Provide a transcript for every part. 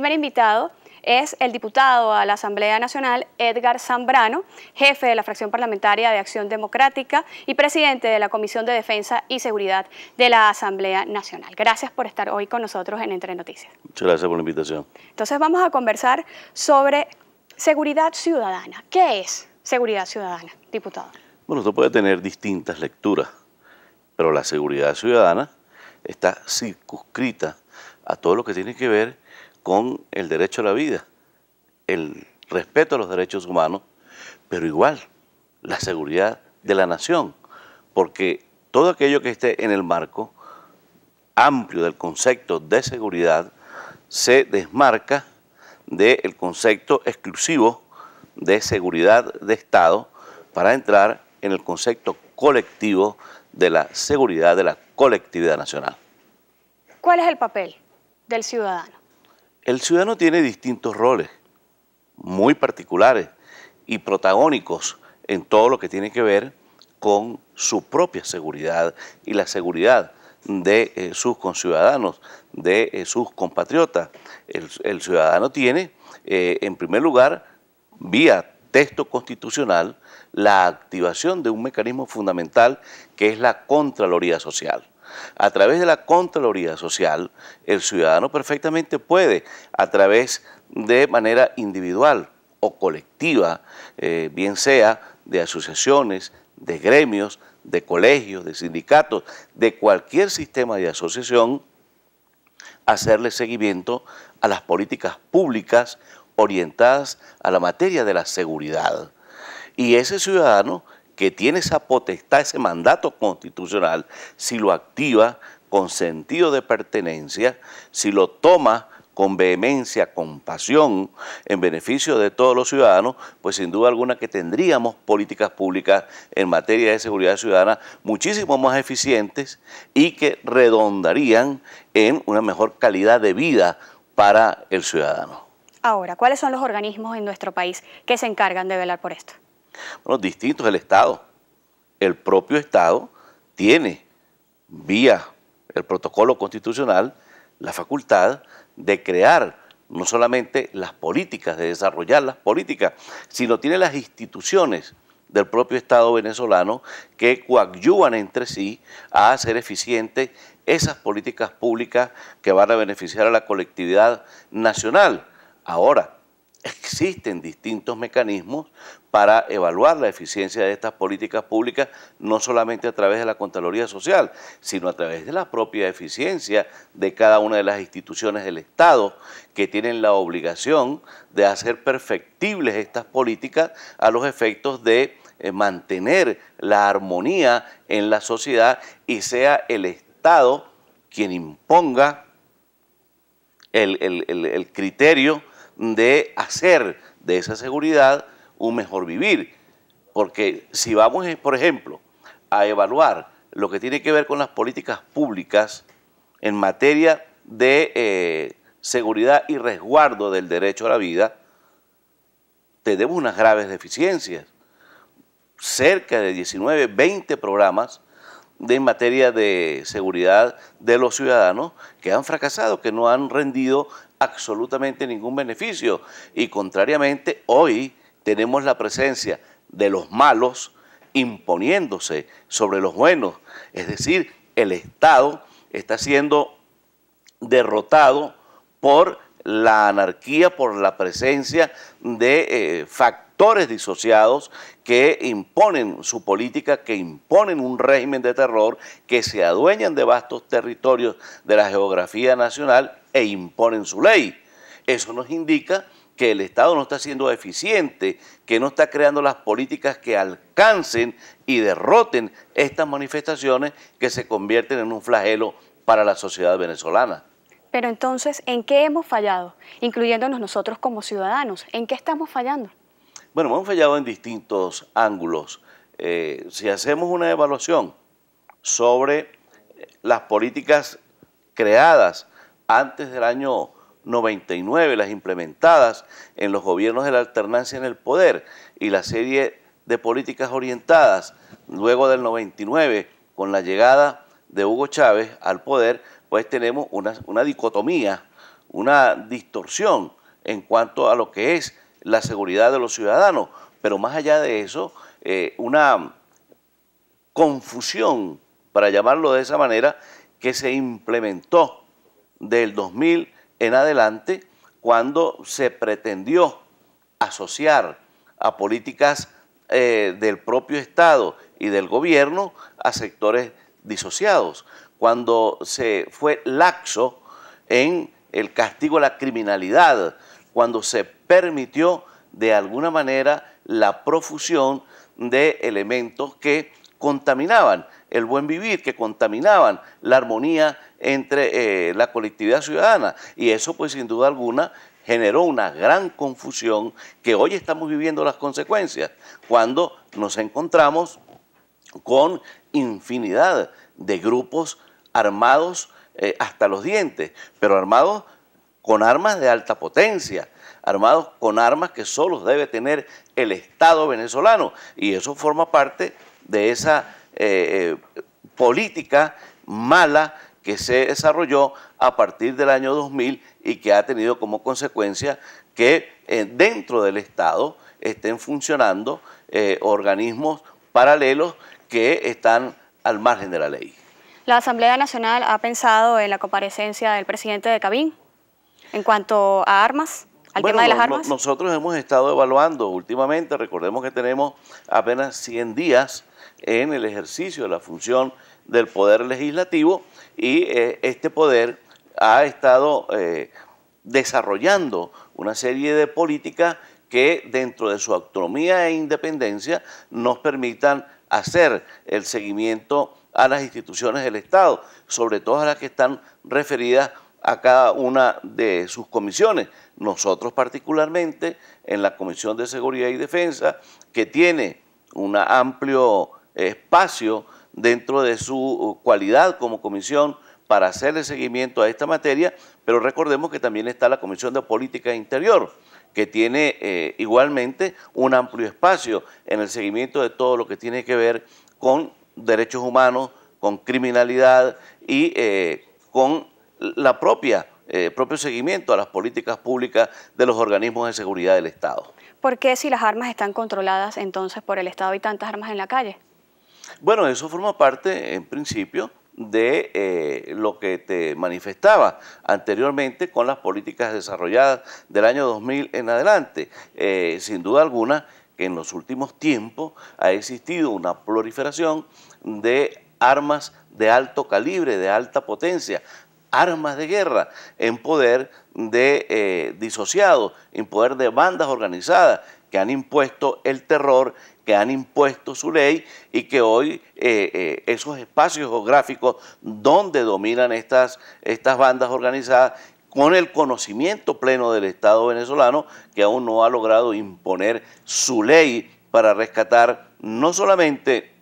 El primer invitado es el diputado a la Asamblea Nacional Edgar Zambrano, jefe de la fracción parlamentaria de Acción Democrática y presidente de la Comisión de Defensa y Seguridad de la Asamblea Nacional. Gracias por estar hoy con nosotros en Entre Noticias. Muchas gracias por la invitación. Entonces vamos a conversar sobre seguridad ciudadana. ¿Qué es seguridad ciudadana, diputado? Bueno, esto puede tener distintas lecturas, pero la seguridad ciudadana está circunscrita a todo lo que tiene que ver con el derecho a la vida, el respeto a los derechos humanos, pero igual la seguridad de la nación, porque todo aquello que esté en el marco amplio del concepto de seguridad se desmarca del concepto exclusivo de seguridad de Estado para entrar en el concepto colectivo de la seguridad de la colectividad nacional. ¿Cuál es el papel del ciudadano? El ciudadano tiene distintos roles, muy particulares y protagónicos en todo lo que tiene que ver con su propia seguridad y la seguridad de eh, sus conciudadanos, de eh, sus compatriotas. El, ciudadano tiene, eh, en primer lugar, vía texto constitucional, la activación de un mecanismo fundamental que es la Contraloría Social. A través de la Contraloría Social, el ciudadano perfectamente puede, a través de manera individual o colectiva, eh, bien sea de asociaciones, de gremios, de colegios, de sindicatos, de cualquier sistema de asociación, hacerle seguimiento a las políticas públicas orientadas a la materia de la seguridad. Y ese ciudadano que tiene esa potestad, ese mandato constitucional, si lo activa con sentido de pertenencia, si lo toma con vehemencia, con pasión, en beneficio de todos los ciudadanos, pues sin duda alguna que tendríamos políticas públicas en materia de seguridad ciudadana muchísimo más eficientes y que redondarían en una mejor calidad de vida para el ciudadano. Ahora, ¿cuáles son los organismos en nuestro país que se encargan de velar por esto? Bueno, distinto es el Estado. El propio Estado tiene, vía el protocolo constitucional, la facultad de crear no solamente las políticas, de desarrollar las políticas, sino tiene las instituciones del propio Estado venezolano que coadyuvan entre sí a hacer eficientes esas políticas públicas que van a beneficiar a la colectividad nacional. Ahora, existen distintos mecanismos para evaluar la eficiencia de estas políticas públicas, no solamente a través de la Contraloría Social, sino a través de la propia eficiencia de cada una de las instituciones del Estado que tienen la obligación de hacer perfectibles estas políticas a los efectos de eh, mantener la armonía en la sociedad y sea el Estado quien imponga el, el, el, el criterio de hacer de esa seguridad un mejor vivir. Porque si vamos, eh, por ejemplo, a evaluar lo que tiene que ver con las políticas públicas en materia de eh, seguridad y resguardo del derecho a la vida, tenemos unas graves deficiencias. Cerca de 19, 20 programas en materia de seguridad de los ciudadanos que han fracasado, que no han rendido absolutamente ningún beneficio. Y contrariamente, hoy tenemos la presencia de los malos imponiéndose sobre los buenos. Es decir, el Estado está siendo derrotado por la anarquía por la presencia de eh, factores disociados que imponen su política, que imponen un régimen de terror, que se adueñan de vastos territorios de la geografía nacional e imponen su ley. Eso nos indica que el Estado no está siendo eficiente, que no está creando las políticas que alcancen y derroten estas manifestaciones que se convierten en un flagelo para la sociedad venezolana. Pero entonces, ¿en qué hemos fallado? Incluyéndonos nosotros como ciudadanos, ¿en qué estamos fallando? Bueno, hemos fallado en distintos ángulos. Eh, si hacemos una evaluación sobre eh, las políticas creadas antes del año 99, las implementadas en los gobiernos de la alternancia en el poder y la serie de políticas orientadas luego del 99 con la llegada de Hugo Chávez al poder, pues tenemos una, dicotomía, una distorsión en cuanto a lo que es la seguridad de los ciudadanos, pero más allá de eso, eh, una confusión, para llamarlo de esa manera, que se implementó del 2000 en adelante cuando se pretendió asociar a políticas eh, del propio Estado y del gobierno a sectores disociados cuando se fue laxo en el castigo a la criminalidad, cuando se permitió de alguna manera la profusión de elementos que contaminaban el buen vivir, que contaminaban la armonía entre eh, la colectividad ciudadana. Y eso, pues sin duda alguna, generó una gran confusión que hoy estamos viviendo las consecuencias, cuando nos encontramos con infinidad de grupos armados eh, hasta los dientes, pero armados con armas de alta potencia, armados con armas que solo debe tener el Estado venezolano. Y eso forma parte de esa eh, eh, política mala que se desarrolló a partir del año 2000 y que ha tenido como consecuencia que dentro del Estado estén funcionando organismos paralelos que están al margen de la ley. La Asamblea Nacional ha pensado en la comparecencia del presidente de Cabín en cuanto a armas. Al tema de las armas. nosotros hemos estado evaluando últimamente, recordemos que tenemos apenas 100 días en el ejercicio de la función del poder legislativo y eh, este poder ha estado eh, desarrollando una serie de políticas que dentro de su autonomía e independencia nos permitan hacer el seguimiento a las instituciones del Estado, sobre todo a las que están referidas a cada una de sus comisiones. Nosotros particularmente en la Comisión de Seguridad y Defensa, que tiene un amplio espacio dentro de su cualidad como comisión para hacerle seguimiento a esta materia, pero recordemos que también está la Comisión de Política Interior, que tiene eh, igualmente un amplio espacio en el seguimiento de todo lo que tiene que ver con derechos humanos, con criminalidad y eh, con la propia eh, propio seguimiento a las políticas públicas de los organismos de seguridad del Estado. ¿Por qué si las armas están controladas entonces por el Estado y tantas armas en la calle? Bueno, eso forma parte, en principio, de eh, lo que te manifestaba anteriormente con las políticas desarrolladas del año 2000 en adelante. sin duda alguna, en los últimos tiempos ha existido una proliferación de armas de alto calibre, de alta potencia, armas de guerra en poder de eh, disociados, en poder de bandas organizadas que han impuesto el terror, que han impuesto su ley y que hoy eh, eh, esos espacios geográficos donde dominan estas, estas bandas organizadas con el conocimiento pleno del Estado venezolano, que aún no ha logrado imponer su ley para rescatar no solamente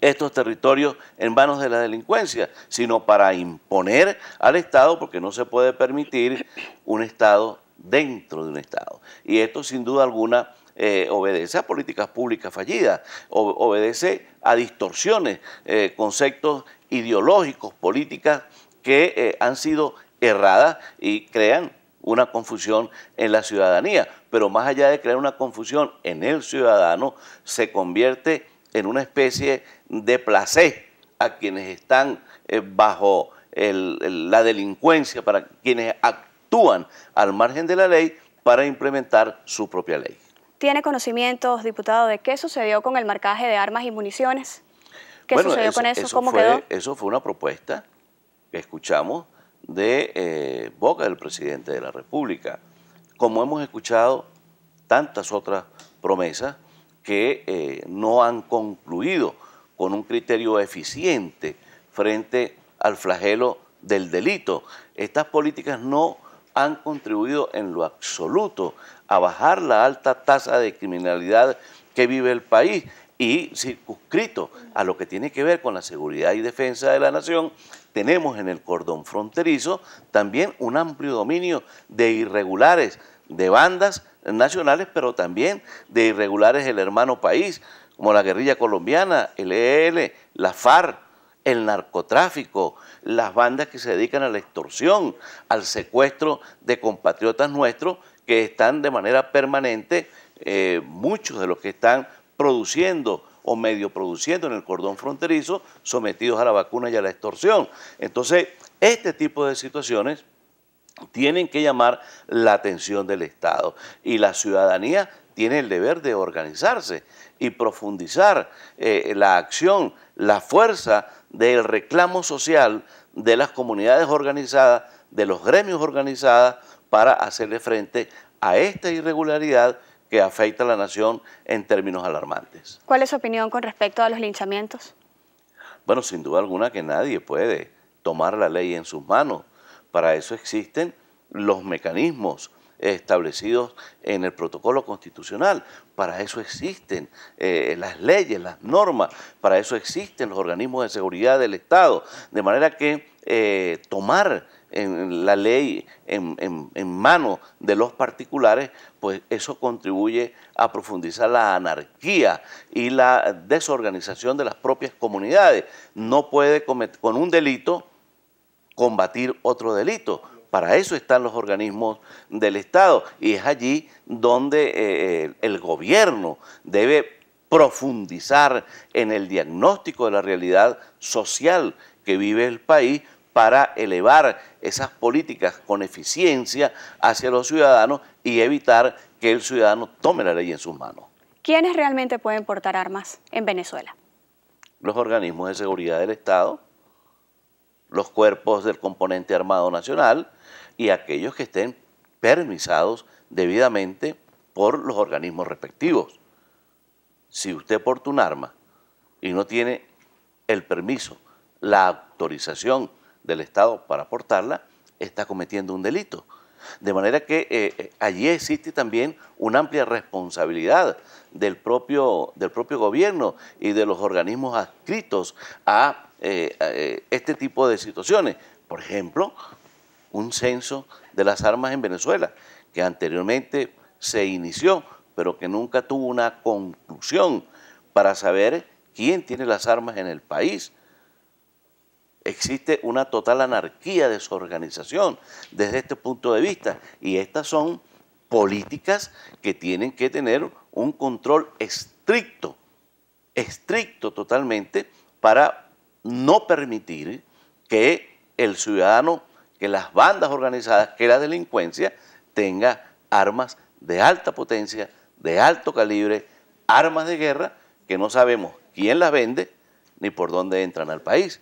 estos territorios en manos de la delincuencia, sino para imponer al Estado, porque no se puede permitir un Estado dentro de un Estado. Y esto sin duda alguna eh, obedece a políticas públicas fallidas, obedece a distorsiones, eh, conceptos ideológicos, políticas que eh, han sido errada y crean una confusión en la ciudadanía. Pero más allá de crear una confusión en el ciudadano, se convierte en una especie de placer a quienes están eh, bajo la delincuencia, para quienes actúan al margen de la ley para implementar su propia ley. ¿Tiene conocimientos, diputado, de qué sucedió con el marcaje de armas y municiones? ¿Qué sucedió con eso? ¿Cómo quedó? Eso fue una propuesta que escuchamos de eh, boca del presidente de la República, como hemos escuchado tantas otras promesas que eh, no han concluido con un criterio eficiente frente al flagelo del delito. Estas políticas no han contribuido en lo absoluto a bajar la alta tasa de criminalidad que vive el país y circunscrito a lo que tiene que ver con la seguridad y defensa de la nación, tenemos en el cordón fronterizo también un amplio dominio de irregulares, de bandas nacionales, pero también de irregulares del hermano país, como la guerrilla colombiana, el EL, la FARC, el narcotráfico, las bandas que se dedican a la extorsión, al secuestro de compatriotas nuestros que están de manera permanente, eh, muchos de los que están produciendo o medio produciendo en el cordón fronterizo, sometidos a la vacuna y a la extorsión. Entonces, este tipo de situaciones tienen que llamar la atención del Estado y la ciudadanía tiene el deber de organizarse y profundizar eh, la acción, la fuerza del reclamo social de las comunidades organizadas, de los gremios organizadas, para hacerle frente a esta irregularidad que afecta a la nación en términos alarmantes. ¿Cuál es su opinión con respecto a los linchamientos? Bueno, sin duda alguna que nadie puede tomar la ley en sus manos. Para eso existen los mecanismos establecidos en el protocolo constitucional. Para eso existen eh, las leyes, las normas, para eso existen los organismos de seguridad del Estado. De manera que eh, tomar en la ley en, mano manos de los particulares, pues eso contribuye a profundizar la anarquía y la desorganización de las propias comunidades. No puede con un delito combatir otro delito. Para eso están los organismos del Estado y es allí donde eh, eh, el gobierno debe profundizar en el diagnóstico de la realidad social que vive el país para elevar esas políticas con eficiencia hacia los ciudadanos y evitar que el ciudadano tome la ley en sus manos. ¿Quiénes realmente pueden portar armas en Venezuela? Los organismos de seguridad del Estado, los cuerpos del componente armado nacional y aquellos que estén permisados debidamente por los organismos respectivos. Si usted porta un arma y no tiene el permiso, la autorización del Estado para aportarla, está cometiendo un delito. De manera que eh, eh, allí existe también una amplia responsabilidad del propio, del propio gobierno y de los organismos adscritos a eh, este tipo de situaciones. Por ejemplo, un censo de las armas en Venezuela, que anteriormente se inició, pero que nunca tuvo una conclusión para saber quién tiene las armas en el país, existe una total anarquía, de desorganización desde este punto de vista. Y estas son políticas que tienen que tener un control estricto, estricto totalmente, para no permitir que el ciudadano, que las bandas organizadas, que la delincuencia tenga armas de alta potencia, de alto calibre, armas de guerra que no sabemos quién las vende ni por dónde entran al país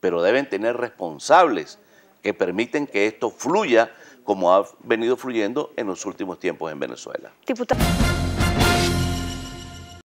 pero deben tener responsables que permiten que esto fluya como ha venido fluyendo en los últimos tiempos en Venezuela.